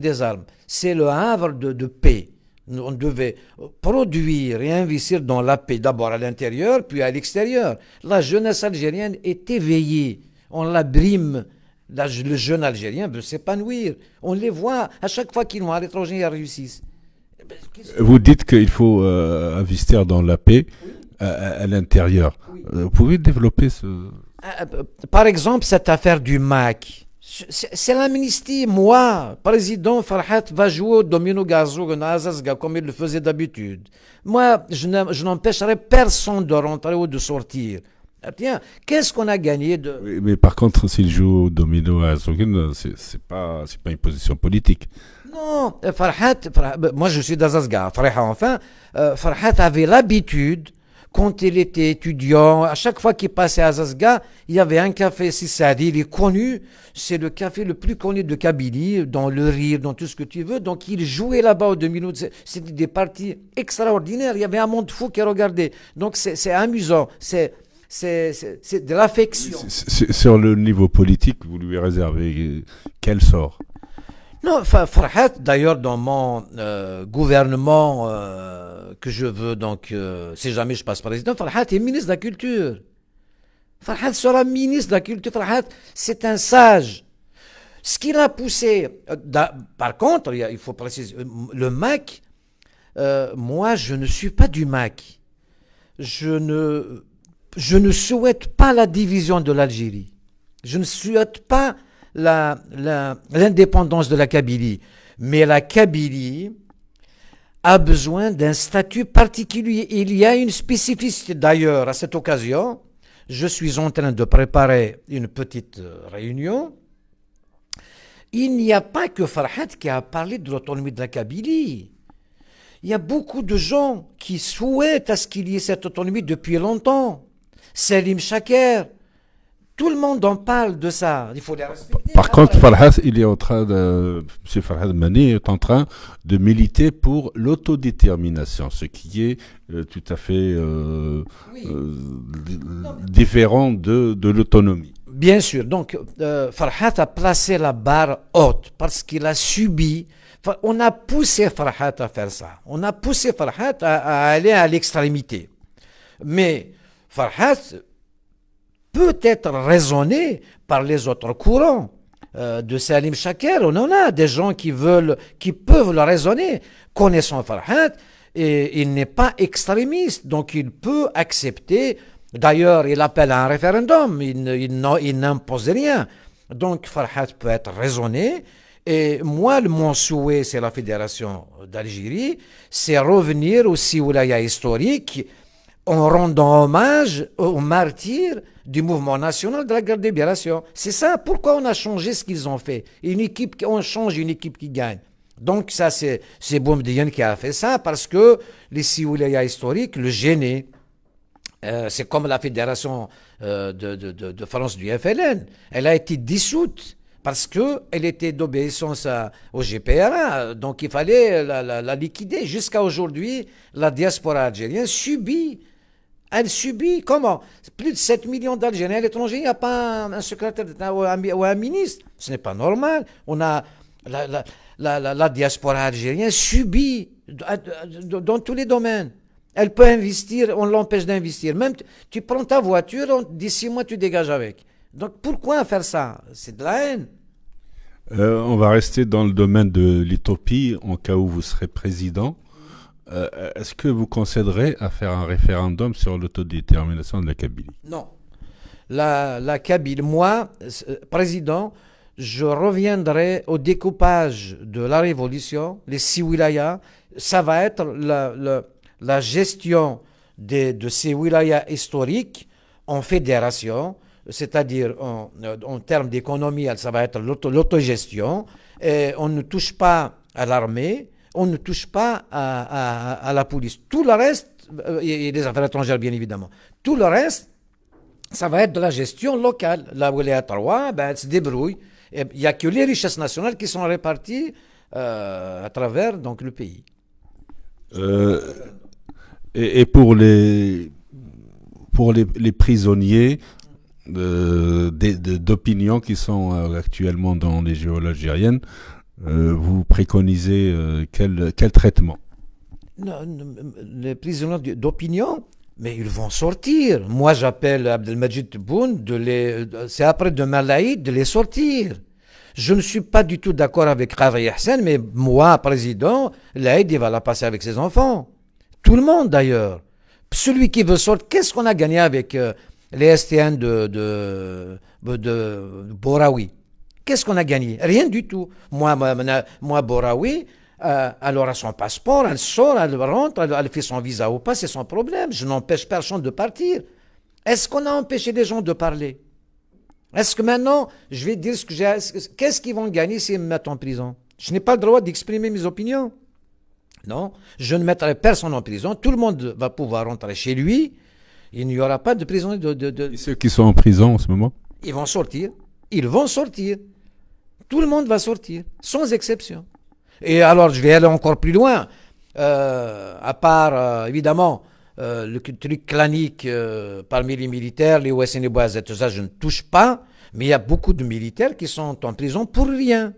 des armes. C'est le havre de, paix. On devait produire et investir dans la paix, d'abord à l'intérieur, puis à l'extérieur. La jeunesse algérienne est éveillée. On la brime. le jeune algérien veut s'épanouir. On les voit à chaque fois qu'ils vont à l'étranger, ils réussissent. Eh vous dites qu'il faut euh, investir dans la paix euh, à, l'intérieur. Euh, vous pouvez développer ce... Par exemple, cette affaire du MAC c'est l'amnistie, moi, président Farhat va jouer au domino azazga comme il le faisait d'habitude. Moi, je n'empêcherai personne de rentrer ou de sortir. Ah, tiens, qu'est-ce qu'on a gagné de... mais par contre, s'il joue au domino à azazga c'est pas, pas une position politique. Non, euh, Farhat, ben, moi je suis d'Azazga, Farhat enfin, euh, Farhat avait l'habitude quand il était étudiant, à chaque fois qu'il passait à Zazga, il y avait un café Sissadi, il est connu, c'est le café le plus connu de Kabylie, dans le rire, dans tout ce que tu veux. Donc il jouait là-bas au minutes c'était des parties extraordinaires, il y avait un monde fou qui regardait. Donc c'est amusant, c'est c'est de l'affection. Sur le niveau politique, vous lui réservez quel sort non, Farhat, d'ailleurs, dans mon euh, gouvernement euh, que je veux, donc, euh, si jamais je passe président, Farhat est ministre de la Culture. Farhat sera ministre de la Culture. Farhat, c'est un sage. Ce qui l'a poussé, par contre, il faut préciser, le MAC, moi, je ne suis pas du MAC. Je ne, je ne souhaite pas la division de l'Algérie. Je ne souhaite pas l'indépendance de la Kabylie. Mais la Kabylie a besoin d'un statut particulier. Il y a une spécificité. D'ailleurs, à cette occasion, je suis en train de préparer une petite euh, réunion. Il n'y a pas que Farhat qui a parlé de l'autonomie de la Kabylie. Il y a beaucoup de gens qui souhaitent à ce qu'il y ait cette autonomie depuis longtemps. Selim Chaker, tout le monde en parle de ça. Par contre, Farhat. il est en train de, M. Farhat Mani est en train de militer pour l'autodétermination, ce qui est euh, tout à fait euh, euh, différent de, l'autonomie. Bien sûr. Donc, Farhat a placé la barre haute parce qu'il a subi on a poussé Farhat à faire ça. On a poussé Farhat à, à aller à l'extrémité. Mais Farhat, peut être raisonné par les autres courants. Euh, de Salim Shaker, on en a des gens qui veulent, qui peuvent le raisonner. Connaissant Farhat, et il n'est pas extrémiste, donc il peut accepter. D'ailleurs, il appelle à un référendum, il, il n'impose rien. Donc Farhat peut être raisonné. Et moi, mon souhait, c'est la Fédération d'Algérie, c'est revenir aussi aux historique. historiques en rendant hommage aux martyrs du mouvement national de la guerre de C'est ça, pourquoi on a changé ce qu'ils ont fait. Une équipe, on change une équipe qui gagne. Donc ça, c'est Boumdiyen qui a fait ça parce que les Sioulaya historiques le gênaient. Euh, c'est comme la fédération euh, de, France du FLN. Elle a été dissoute parce qu'elle était d'obéissance au GPRA. Donc il fallait la, la liquider. Jusqu'à aujourd'hui, la diaspora algérienne subit elle subit comment Plus de 7 millions d'Algériens à l'étranger, il n'y a pas un, secrétaire d'État ou, un, ministre. Ce n'est pas normal. On a la, diaspora algérienne subit dans tous les domaines. Elle peut investir, on l'empêche d'investir. Même tu prends ta voiture, d'ici mois tu dégages avec. Donc pourquoi faire ça C'est de la haine. Euh, on va rester dans le domaine de l'utopie en cas où vous serez président. Euh, euh, est-ce que vous concéderez à faire un référendum sur l'autodétermination de la Kabylie Non. La, la Kabylie, moi, euh, président, je reviendrai au découpage de la révolution, les six wilayas. Ça va être la, gestion des, de ces wilayas historiques en fédération, c'est-à-dire en, en, termes d'économie, ça va être l'autogestion. On ne touche pas à l'armée, on ne touche pas à, la police. Tout le reste, euh, et les affaires étrangères bien évidemment, tout le reste, ça va être de la gestion locale. La où les ben, elle se débrouille. Il n'y a que les richesses nationales qui sont réparties euh, à travers donc, le pays. Euh, et, pour les, les, prisonniers d'opinion qui sont actuellement dans les géologies algériennes, euh, vous préconisez euh, quel, quel traitement Les prisonniers d'opinion, mais ils vont sortir. Moi, j'appelle Abdelmajid Tebboune, c'est après demain laïd, de les sortir. Je ne suis pas du tout d'accord avec Khari Hassan, mais moi, président, l'aide, va la passer avec ses enfants. Tout le monde, d'ailleurs. Celui qui veut sortir, qu'est-ce qu'on a gagné avec euh, les STN de, de, de, de Boraoui Qu'est-ce qu'on a gagné Rien du tout. Moi, moi, Boraoui, euh, alors elle aura son passeport, elle sort, elle rentre, elle, fait son visa ou pas, c'est son problème. Je n'empêche personne de partir. Est-ce qu'on a empêché les gens de parler Est-ce que maintenant, je vais dire ce que j'ai. Qu'est-ce qu'ils vont gagner s'ils si me mettent en prison Je n'ai pas le droit d'exprimer mes opinions. Non, je ne mettrai personne en prison. Tout le monde va pouvoir rentrer chez lui. Il n'y aura pas de prison. De, Et ceux qui sont en prison en ce moment Ils vont sortir. Ils vont sortir. Tout le monde va sortir, sans exception. Et alors, je vais aller encore plus loin. Euh, à part, euh, évidemment, euh, le truc clanique parmi les militaires, les OSN et tout ça, je ne touche pas. Mais il y a beaucoup de militaires qui sont en prison pour rien.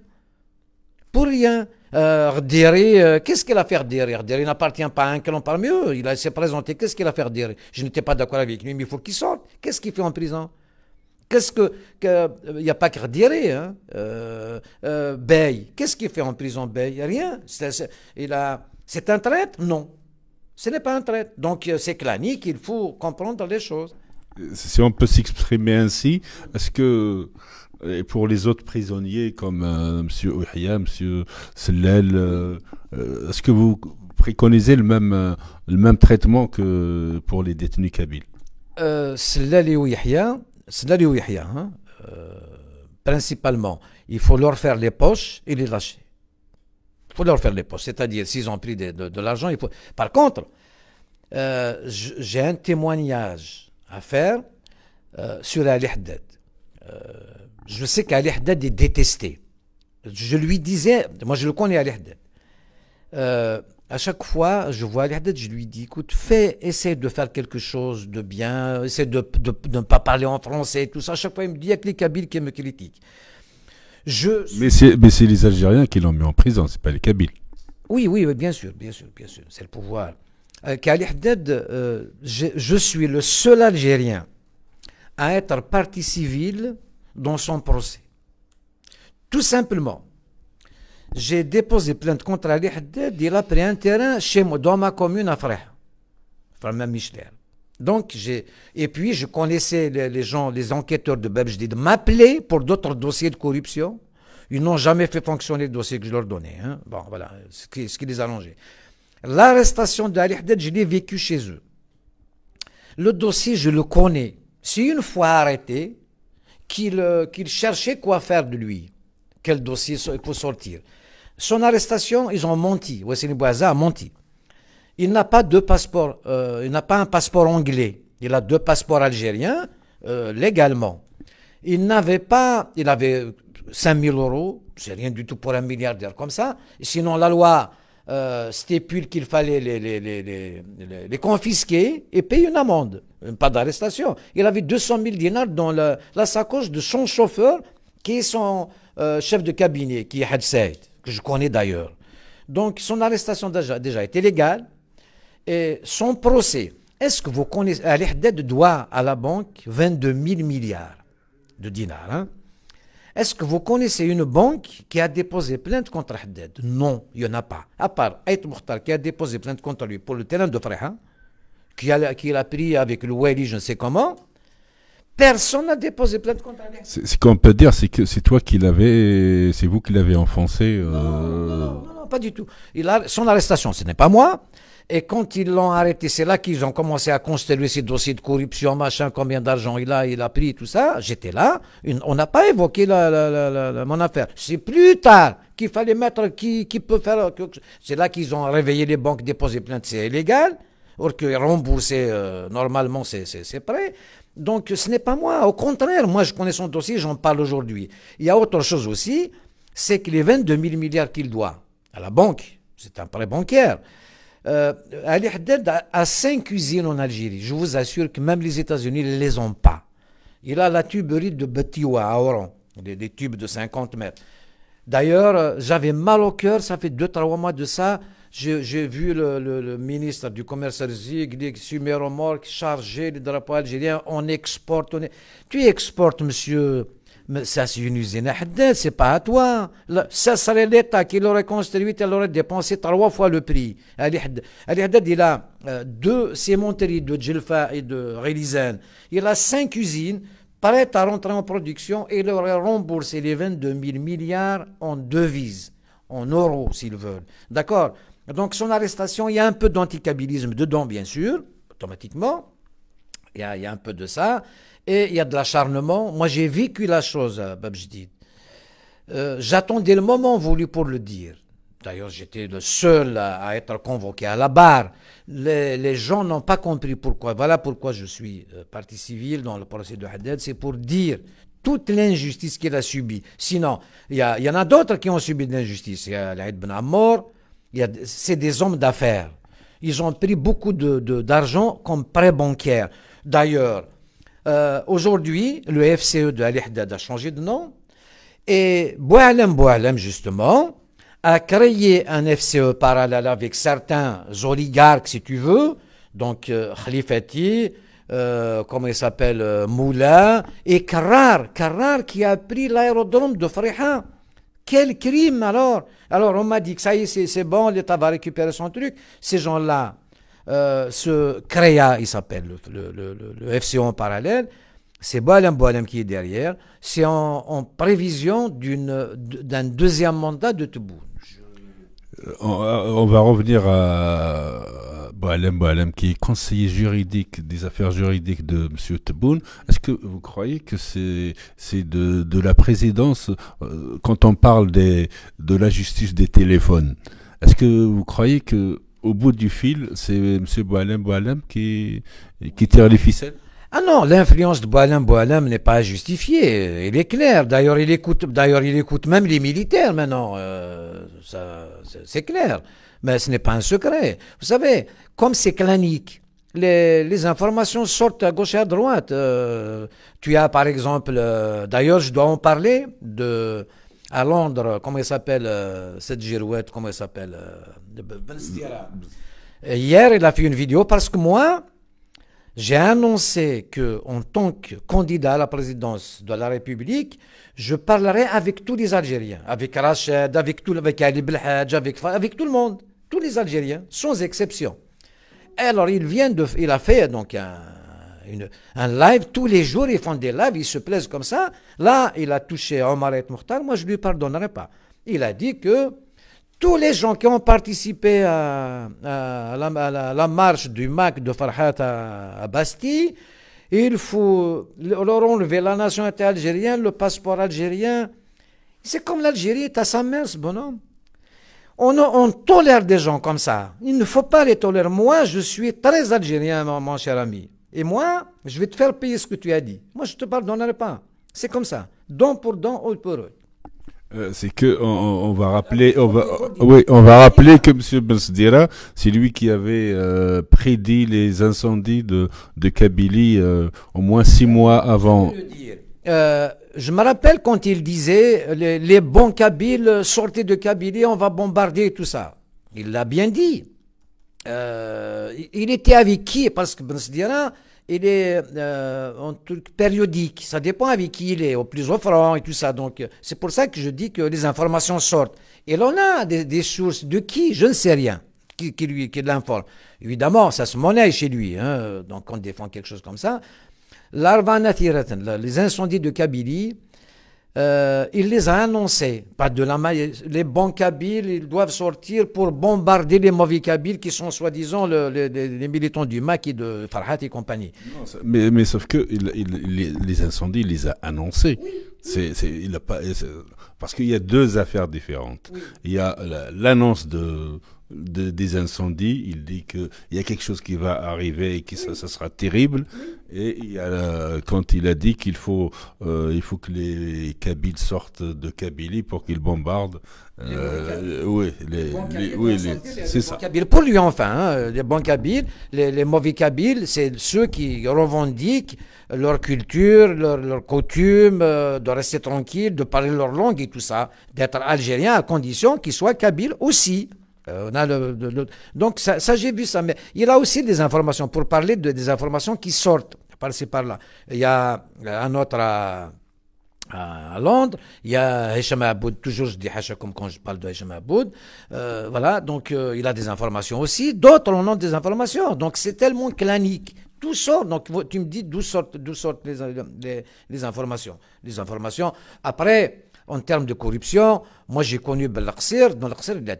Pour rien. Euh, qu'est-ce qu'il a fait derrière Rdiri n'appartient pas à un clan parmi eux. Il s'est présenté. Qu'est-ce qu'il a fait derrière Je n'étais pas d'accord avec lui, mais il faut qu'il sorte. Qu'est-ce qu'il fait en prison Qu'est-ce que. Il n'y euh, a pas qu'à hein, euh, euh, Bey. Qu'est-ce qu'il fait en prison, Bey Rien. C'est, un traître Non. Ce n'est pas un traître. Donc euh, c'est clanique, il faut comprendre les choses. Si on peut s'exprimer ainsi, est-ce que. Et pour les autres prisonniers comme M. Monsieur M. Monsieur est-ce que vous préconisez le même, le même traitement que pour les détenus kabyles Sellel et Ouhia, scénario hein, euh, principalement, il faut leur faire les poches et les lâcher. Il faut leur faire les poches. C'est-à-dire, s'ils ont pris de, l'argent, il faut. Par contre, euh, j'ai un témoignage à faire euh, sur Ali Haddad. je sais qu'Ali Haddad est détesté. Je lui disais, moi je le connais Ali Haddad à chaque fois, je vois Ali haddad je lui dis, écoute, fais, essaie de faire quelque chose de bien, essaie de, ne pas parler en français, tout ça. À chaque fois, il me dit, il y a que les Kabyles qui me critiquent. Je... Mais c'est les Algériens qui l'ont mis en prison, c'est pas les Kabyles. Oui, oui, bien sûr, bien sûr, bien sûr, c'est le pouvoir. Euh, Haddad, euh, je, suis le seul Algérien à être parti civil dans son procès. Tout simplement j'ai déposé plainte contre Ali Haddad, il a pris un terrain chez moi, dans ma commune à Frère, Donc, j'ai, et puis je connaissais les, gens, les enquêteurs de Babjdid m'appeler pour d'autres dossiers de corruption. Ils n'ont jamais fait fonctionner le dossier que je leur donnais. Hein. Bon, voilà, ce qui, les a les L'arrestation d'Ali Haddad, je l'ai vécu chez eux. Le dossier, je le connais. Si une fois arrêté, qu'il, euh, qu'il cherchait quoi faire de lui, quel dossier il faut sortir. Son arrestation, ils ont menti. Bouazza a menti. Il n'a pas deux passeports. Euh, il n'a pas un passeport anglais. Il a deux passeports algériens euh, légalement. Il n'avait pas. Il avait 5000 euros. C'est rien du tout pour un milliardaire comme ça. Sinon, la loi euh, stipule qu'il fallait les, les, confisquer et payer une amende. Pas d'arrestation. Il avait 200 000 dinars dans la sacoche de son chauffeur qui est son chef de cabinet, qui est Had Saïd que je connais d'ailleurs. Donc son arrestation déjà, déjà été légale. Et son procès, est-ce que vous connaissez, al doit à la banque 22 000 milliards de dinars. Hein? Est-ce que vous connaissez une banque qui a déposé plainte contre Haddad Non, il n'y en a pas. À part Ait Mouhtar, qui a déposé plainte contre lui pour le terrain de Freha, hein, qui l'a pris avec le Wali, je ne sais comment. Personne n'a déposé plainte contre elle. Ce qu'on peut dire, c'est que c'est toi qui l'avais, c'est vous qui l'avez enfoncé. Euh. Non, non, non, pas du tout. Il a, son arrestation, ce n'est pas moi. Et quand ils l'ont arrêté, c'est là qu'ils ont commencé à constituer ces dossiers de corruption, machin, combien d'argent il a, il a pris, tout ça. J'étais là. on n'a pas évoqué la, mon affaire. C'est plus tard qu'il fallait mettre qui, peut faire. C'est là qu'ils ont réveillé les banques, déposé plainte, c'est illégal. Or que rembourser euh, normalement c'est prêt. Donc ce n'est pas moi. Au contraire, moi je connais son dossier, j'en parle aujourd'hui. Il y a autre chose aussi, c'est que les 22 000 milliards qu'il doit à la banque, c'est un prêt bancaire. Euh, Ali Haddad a, cinq usines en Algérie. Je vous assure que même les États-Unis ne les ont pas. Il a la tuberie de Betiwa à Oran, des, tubes de 50 mètres. D'ailleurs, euh, j'avais mal au cœur, ça fait 2-3 mois de ça. J'ai vu le, ministre du Commerce qui dit que sur mes remorques chargées les algériens, on exporte. Tu exportes, monsieur. Mais ça, c'est une usine à c'est pas à toi. Ça serait l'État qui l'aurait construite, elle aurait dépensé trois fois le prix. Elle il a euh, deux cimenteries de Djelfa et de Relizane. Il a cinq usines prêtes à rentrer en production et il aurait remboursé les 22 000 milliards en devises, en euros s'ils veulent. D'accord donc son arrestation, il y a un peu d'anticabilisme dedans, bien sûr, automatiquement. Il y, a, un peu de ça. Et il y a de l'acharnement. Moi, j'ai vécu la chose, euh, Babjdid. Euh, J'attendais le moment voulu pour le dire. D'ailleurs, j'étais le seul à, être convoqué à la barre. Les, gens n'ont pas compris pourquoi. Voilà pourquoi je suis euh, parti civil dans le procès de Haddad. C'est pour dire toute l'injustice qu'il a subie. Sinon, il y, en a d'autres qui ont subi de l'injustice. Il y a Laïd Ben Amor. C'est des hommes d'affaires. Ils ont pris beaucoup d'argent de, comme prêts bancaire. D'ailleurs, euh, aujourd'hui, le FCE de Al Haddad a changé de nom. Et Boualem Boalem justement, a créé un FCE parallèle avec certains oligarques, si tu veux, donc euh, Khalifati, euh, comment il s'appelle, Moulin, et Karar, Karar qui a pris l'aérodrome de Friha. Quel crime alors Alors on m'a dit que ça y est, c'est bon, l'État va récupérer son truc. Ces gens-là, euh, ce CREA, il s'appelle, le, le, le, le, FCO en parallèle, c'est Boalem Boalem qui est derrière, c'est en, prévision d'un deuxième mandat de Toubou. Euh, euh, on, va revenir à, Boalem Boalem, qui est conseiller juridique des affaires juridiques de M. Teboun, est-ce que vous croyez que c'est de, la présidence, euh, quand on parle de la justice des téléphones, est-ce que vous croyez que au bout du fil, c'est M. Boalem Boalem qui, tire les ficelles ah non, l'influence de Boalem Boalem n'est pas justifiée. Il est clair. D'ailleurs, il écoute, d'ailleurs, il écoute même les militaires maintenant. Euh, c'est clair. Mais ce n'est pas un secret. Vous savez, comme c'est clinique, les, informations sortent à gauche et à droite. Euh, tu as par exemple, euh, d'ailleurs je dois en parler, de, à Londres, comment il s'appelle euh, cette girouette, comment il s'appelle Hier, il a fait une vidéo parce que moi, j'ai annoncé que en tant que candidat à la présidence de la République, je parlerai avec tous les Algériens, avec Rachid, avec tout, avec Ali Belhadj, avec, avec tout le monde tous les Algériens, sans exception. Alors il vient de, il a fait donc un, live, tous les jours ils font des lives, ils se plaisent comme ça. Là, il a touché Omar et Mokhtar, moi je lui pardonnerai pas. Il a dit que tous les gens qui ont participé à, la, marche du MAC de Farhat à, Bastille, il faut leur enlever la nationalité algérienne, le passeport algérien. C'est comme l'Algérie, est à sa mère, bonhomme. On, tolère des gens comme ça. Il ne faut pas les tolérer. Moi, je suis très algérien, mon, cher ami. Et moi, je vais te faire payer ce que tu as dit. Moi, je te pardonnerai pas. C'est comme ça. Don pour don, œil pour œil. Euh, c'est que on, va rappeler, ah, on va, oui, on va rappeler que M. Bensdira, c'est lui qui avait euh, prédit les incendies de, de Kabylie euh, au moins six bah, mois avant. Euh, je me rappelle quand il disait les, bons Kabyles, sortaient de Kabylie, on va bombarder et tout ça. Il l'a bien dit. Euh, il était avec qui Parce que Ben il est euh, en truc périodique. Ça dépend avec qui il est, au plus offrant et tout ça. Donc, c'est pour ça que je dis que les informations sortent. Et l'on a des, sources de qui Je ne sais rien. Qui, lui qui l'informe. Évidemment, ça se monnaie chez lui. Hein. Donc, on défend quelque chose comme ça, les incendies de Kabylie, euh, il les a annoncés. Pas de la les bons Kabyles, ils doivent sortir pour bombarder les mauvais Kabyles qui sont soi-disant les, militants du et de Farhat et compagnie. mais, sauf que les, incendies, il les a annoncés. parce qu'il y a deux affaires différentes. Il y a l'annonce de, des incendies. Il dit qu'il y a quelque chose qui va arriver et que ça, sera terrible. Et quand il a dit qu'il faut, euh, faut que les Kabyles sortent de Kabylie pour qu'ils bombardent. Euh, oui, les, c'est ça. Pour lui, enfin, hein, les bons Kabyles, les, mauvais Kabyles, c'est ceux qui revendiquent leur culture, leur, coutume, euh, de rester tranquille, de parler leur langue et tout ça, d'être algérien à condition qu'ils soient Kabyles aussi. Euh, donc ça, j'ai vu ça, mais il a aussi des informations, pour parler de, des informations qui sortent par-ci par-là. Il y a un autre à, Londres, il y a Hesham Aboud, toujours je dis quand je parle de Hesham Aboud, euh, voilà, donc euh, il a des informations aussi, d'autres en ont des informations, donc c'est tellement clanique. Tout sort, donc tu me dis d'où sortent, d'où sortent les informations. Les informations, après... En termes de corruption, moi j'ai connu Belkhsir, dans ben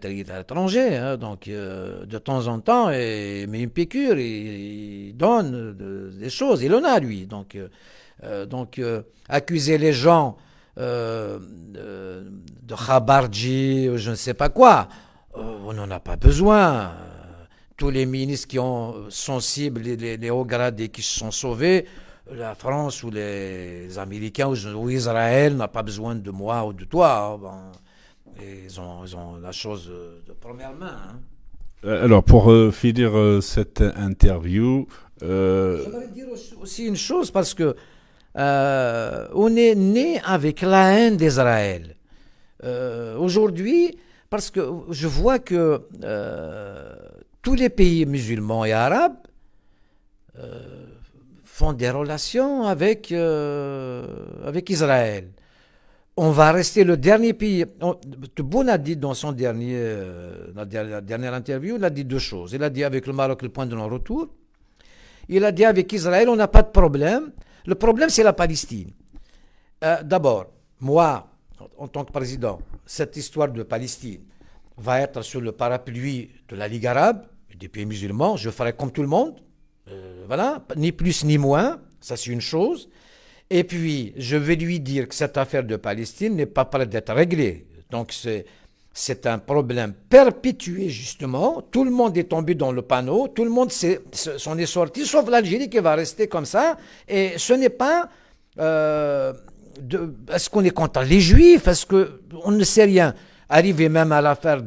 il il est à l'étranger, hein, donc euh, de temps en temps, il met une piqûre, il, donne des choses, il en a lui. Donc, euh, euh, donc accuser les gens de Khabarji, je ne sais pas quoi, on n'en a pas besoin tous les ministres qui sont sensibles, les, les hauts gradés qui se sont sauvés, la France ou les Américains ou, Israël n'a pas besoin de moi ou de toi. Hein, ils, ont, la chose euh, de première main. Hein. Euh, alors, pour euh, finir cette interview. Euh... J'aimerais dire aussi, aussi, une chose parce que on est né avec la haine d'Israël. Aujourd'hui, parce que je vois que tous les pays musulmans et arabes font des relations avec, euh, avec Israël. On va rester le dernier pays. Tebboune a dit dans son dernier, euh, la dernière, interview, il a dit deux choses. Il a dit avec le Maroc le point de non-retour. Il a dit avec Israël, on n'a pas de problème. Le problème, c'est la Palestine. Euh, d'abord, moi, en tant que président, cette histoire de Palestine va être sur le parapluie de la Ligue arabe, des pays musulmans. Je ferai comme tout le monde. Euh, voilà, ni plus ni moins, ça c'est une chose. Et puis, je vais lui dire que cette affaire de Palestine n'est pas prête d'être réglée. Donc, c'est un problème perpétué, justement. Tout le monde est tombé dans le panneau, tout le monde s'en est, sorti, sauf l'Algérie qui va rester comme ça. Et ce n'est pas... Euh, est-ce qu'on est contre les Juifs Est-ce qu'on ne sait rien Arrivé même à l'affaire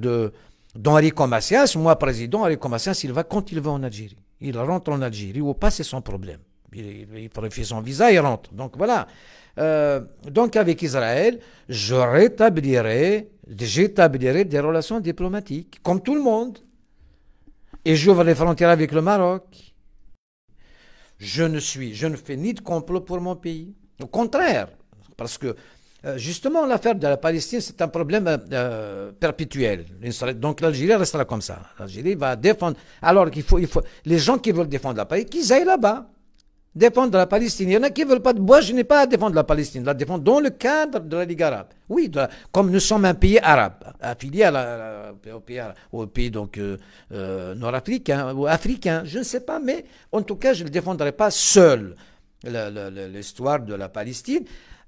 d'Henri Comasias, moi président, Henri Comasias, il va quand il va en Algérie. Il rentre en Algérie ou pas, c'est son problème. Il, il, son visa, il rentre. Donc voilà. Euh, donc avec Israël, je rétablirai, j'établirai des relations diplomatiques, comme tout le monde. Et j'ouvre les frontières avec le Maroc. Je ne suis, je ne fais ni de complot pour mon pays. Au contraire, parce que euh, justement, l'affaire de la Palestine, c'est un problème euh, perpétuel. Donc l'Algérie restera comme ça. L'Algérie va défendre. Alors qu'il faut, il faut, les gens qui veulent défendre la Palestine, qu'ils aillent là-bas défendre la Palestine. Il y en a qui veulent pas de bois, je n'ai pas à défendre la Palestine. La défendre dans le cadre de la Ligue arabe. Oui, comme nous sommes un pays arabe, affilié à la, au pays, donc euh, nord-africain ou africain, je ne sais pas, mais en tout cas, je ne défendrai pas seul l'histoire de la Palestine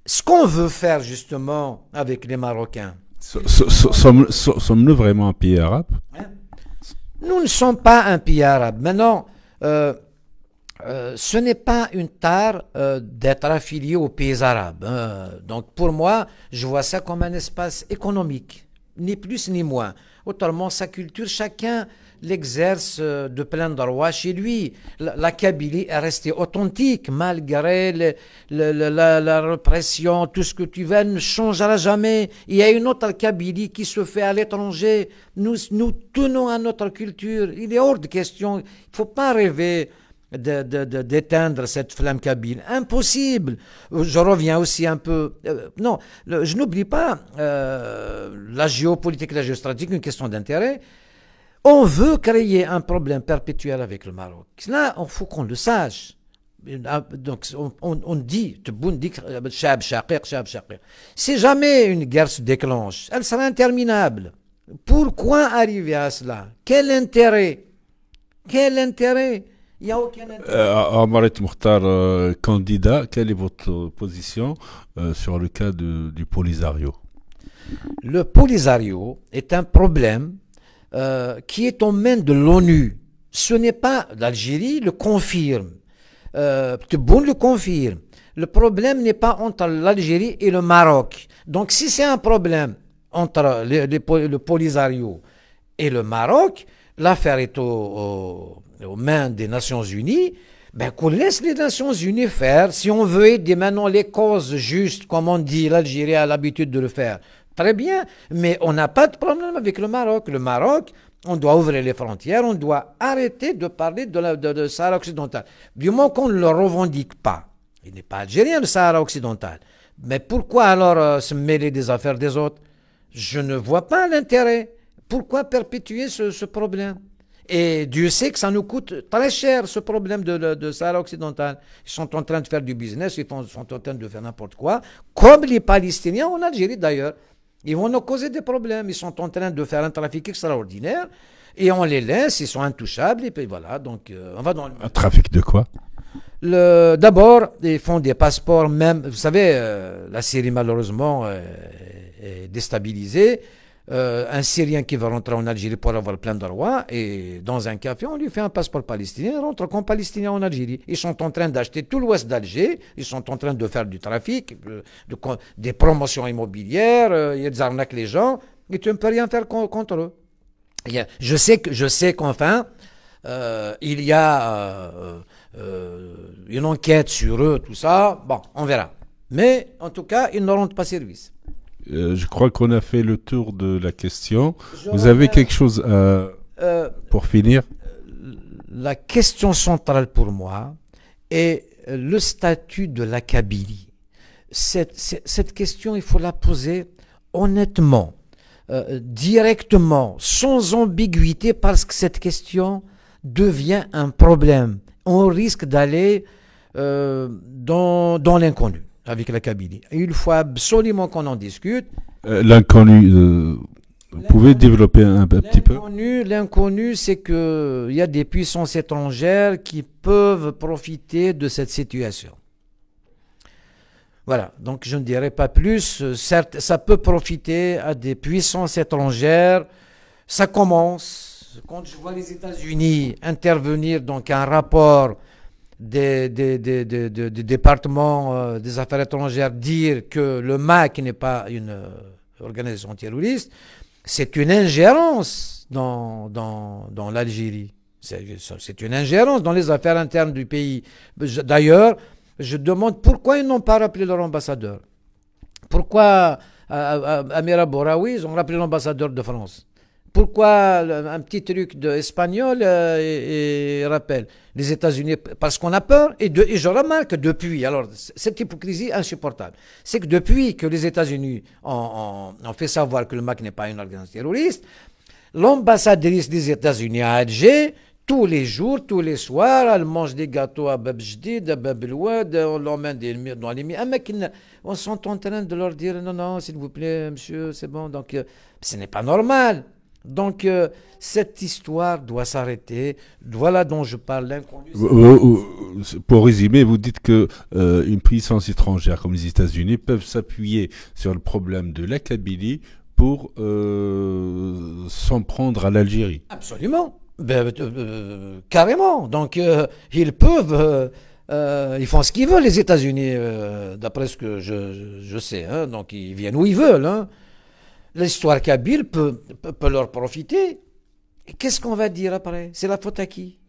ce qu'on veut faire justement avec les Marocains. Sommes-nous vraiment un pays arabe hein? Nous ne sommes pas un pays arabe. Maintenant, euh, euh, ce n'est pas une tare euh, d'être affilié aux pays arabes. Hein. Donc pour moi, je vois ça comme un espace économique, ni plus ni moins. Autrement, sa culture, chacun l'exerce de plein droit chez lui. La, Kabylie est restée authentique malgré le, la, répression, tout ce que tu veux, ne changera jamais. Il y a une autre Kabylie qui se fait à l'étranger. Nous, nous tenons à notre culture. Il est hors de question. Il ne faut pas rêver d'éteindre cette flamme kabyle. Impossible. Je reviens aussi un peu. Euh, non, je n'oublie pas euh, la géopolitique, la géostratégie, une question d'intérêt on veut créer un problème perpétuel avec le Maroc. Cela, il faut qu'on le sache. Donc, on, dit, si jamais une guerre se déclenche, elle sera interminable. Pourquoi arriver à cela Quel intérêt Quel intérêt il n'y a aucun intérêt. Amaret euh, euh, candidat, quelle est votre position euh, sur le cas du Polisario Le Polisario est un problème euh, qui est en main de l'ONU. Ce n'est pas l'Algérie le confirme. Euh, le confirme. Le problème n'est pas entre l'Algérie et le Maroc. Donc si c'est un problème entre le Polisario et le Maroc, l'affaire est aux mains des Nations Unies. Ben, qu'on laisse les Nations Unies faire, si on veut aider maintenant les causes justes, comme on dit, l'Algérie a l'habitude de le faire. Très bien, mais on n'a pas de problème avec le Maroc. Le Maroc, on doit ouvrir les frontières, on doit arrêter de parler de, de, Sahara occidental. Du moins qu'on ne le revendique pas. Il n'est pas algérien, le Sahara occidental. Mais pourquoi alors euh, se mêler des affaires des autres Je ne vois pas l'intérêt. Pourquoi perpétuer ce, problème et Dieu sait que ça nous coûte très cher ce problème de, de Sahara occidental. Ils sont en train de faire du business, ils sont en train de faire n'importe quoi, comme les Palestiniens en Algérie d'ailleurs. Ils vont nous causer des problèmes. Ils sont en train de faire un trafic extraordinaire et on les laisse, ils sont intouchables. Et puis voilà, donc euh, on va dans Un trafic de quoi D'abord, ils font des passeports, même. Vous savez, euh, la Syrie, malheureusement, euh, est déstabilisée. Euh, un Syrien qui va rentrer en Algérie pour avoir plein de droits, et dans un café, on lui fait un passeport palestinien, il rentre comme palestinien en Algérie. Ils sont en train d'acheter tout l'ouest d'Alger, ils sont en train de faire du trafic, euh, des promotions immobilières, euh, ils arnaquent les gens, et tu ne peux rien faire contre eux. je sais que je sais qu'enfin, il y a une enquête sur eux, tout ça, bon, on verra. Mais en tout cas, ils ne rendent pas service. Euh, je crois qu'on a fait le tour de la question. Vous avez quelque chose euh, euh, pour finir La question centrale pour moi est le statut de la Kabylie. Cette, question, il faut la poser honnêtement, directement, sans ambiguïté, parce que cette question devient un problème. On risque d'aller dans, dans l'inconnu avec la Kabylie. Et il faut absolument qu'on en discute. Euh, l'inconnu, euh, vous pouvez développer un, petit peu L'inconnu, c'est qu'il y a des puissances étrangères qui peuvent profiter de cette situation. Voilà, donc je ne dirai pas plus. Euh, certes, ça peut profiter à des puissances étrangères. Ça commence. Quand je vois les États-Unis intervenir dans un rapport des, départements euh, des affaires étrangères dire que le MAC n'est pas une euh, organisation terroriste, c'est une ingérence dans, dans, dans l'Algérie. C'est une ingérence dans les affaires internes du pays. D'ailleurs, je demande pourquoi ils n'ont pas rappelé leur ambassadeur. Pourquoi euh, Amira Boraoui, ils ont rappelé l'ambassadeur de France pourquoi un petit truc d'espagnol euh, et, rappelle les États-Unis Parce qu'on a peur. Et, de, je remarque depuis, alors cette hypocrisie insupportable, c'est que depuis que les États-Unis ont, fait savoir que le MAC n'est pas une organisation terroriste, l'ambassadrice des États-Unis à Alger, tous les jours, tous les soirs, elle mange des gâteaux à Bab Jdid, à Bab loued on l'emmène dans les mec, On sont en train de leur dire non, non, s'il vous plaît, monsieur, c'est bon. Donc, euh, ce n'est pas normal. Donc, euh, cette histoire doit s'arrêter. Voilà dont je parle. Pour résumer, vous dites que euh, une puissance étrangère comme les États-Unis peuvent s'appuyer sur le problème de la Kabylie pour euh, s'en prendre à l'Algérie. Absolument. Ben, carrément. Donc, ils peuvent. ils font ce qu'ils veulent, les États-Unis, d'après ce que je, sais. Hein. donc ils viennent où ils veulent. Hein l'histoire kabyle peut, peut, leur profiter. Qu'est-ce qu'on va dire après C'est la faute à qui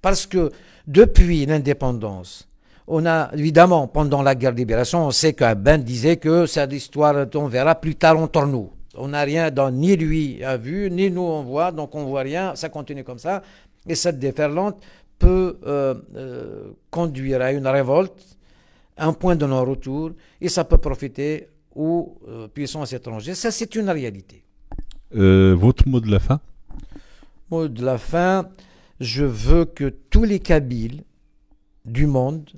Parce que depuis l'indépendance, on a évidemment, pendant la guerre de libération, on sait qu'Aben disait que cette histoire on verra plus tard, entre nous. On n'a rien, dans, ni lui a vu, ni nous on voit, donc on voit rien, ça continue comme ça. Et cette déferlante peut euh, euh, conduire à une révolte, un point de non-retour, et ça peut profiter aux euh, puissances étrangères. Ça, c'est une réalité. Euh, votre mot de la fin Mot de la fin, je veux que tous les Kabyles du monde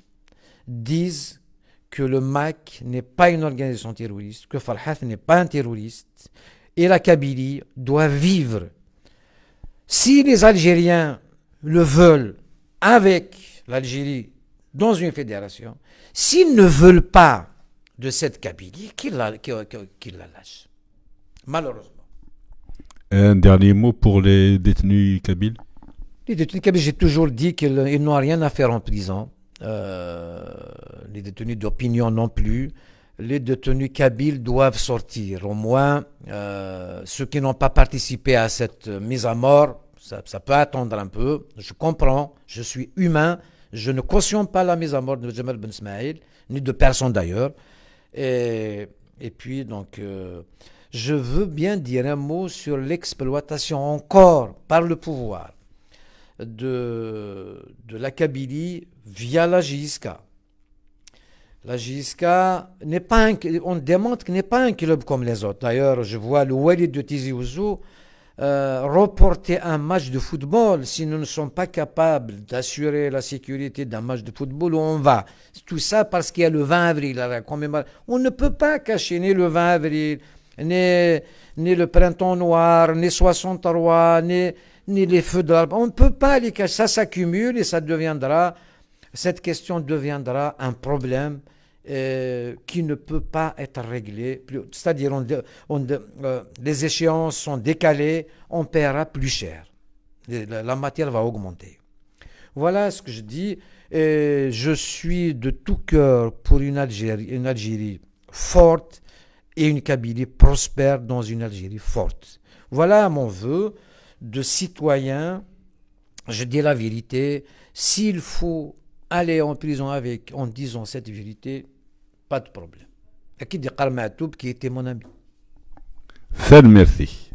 disent que le MAC n'est pas une organisation terroriste, que Farhat n'est pas un terroriste, et la Kabylie doit vivre. Si les Algériens le veulent avec l'Algérie dans une fédération, s'ils ne veulent pas de cette Kabylie qui la, lâche. Malheureusement. Un dernier mot pour les détenus kabyles Les détenus kabyles, j'ai toujours dit qu'ils n'ont rien à faire en prison. Euh, les détenus d'opinion non plus. Les détenus kabyles doivent sortir. Au moins, euh, ceux qui n'ont pas participé à cette mise à mort, ça, ça, peut attendre un peu. Je comprends, je suis humain. Je ne cautionne pas la mise à mort de Jamal Ben Smaïl, ni de personne d'ailleurs. Et, puis, donc, euh, je veux bien dire un mot sur l'exploitation encore par le pouvoir de, de la Kabylie via la JSK. La JSK n'est pas on démontre qu'elle n'est pas un club comme les autres. D'ailleurs, je vois le Walid de Tizi Ouzou euh, reporter un match de football si nous ne sommes pas capables d'assurer la sécurité d'un match de football où on va. Tout ça parce qu'il y a le 20 avril On ne peut pas cacher ni le 20 avril, ni, le printemps noir, ni 63, ni, ni les feux d'arbre. On ne peut pas les cacher. Ça s'accumule et ça deviendra, cette question deviendra un problème euh, qui ne peut pas être réglé. C'est-à-dire, on, euh, les échéances sont décalées, on paiera plus cher. La, matière va augmenter. Voilà ce que je dis. Et je suis de tout cœur pour une Algérie, une Algérie forte et une Kabylie prospère dans une Algérie forte. Voilà mon vœu de citoyen. Je dis la vérité. S'il faut aller en prison avec en disant cette vérité, با دو بروبليم اكيد يقرا مع توب كي تي مون امي ميرسي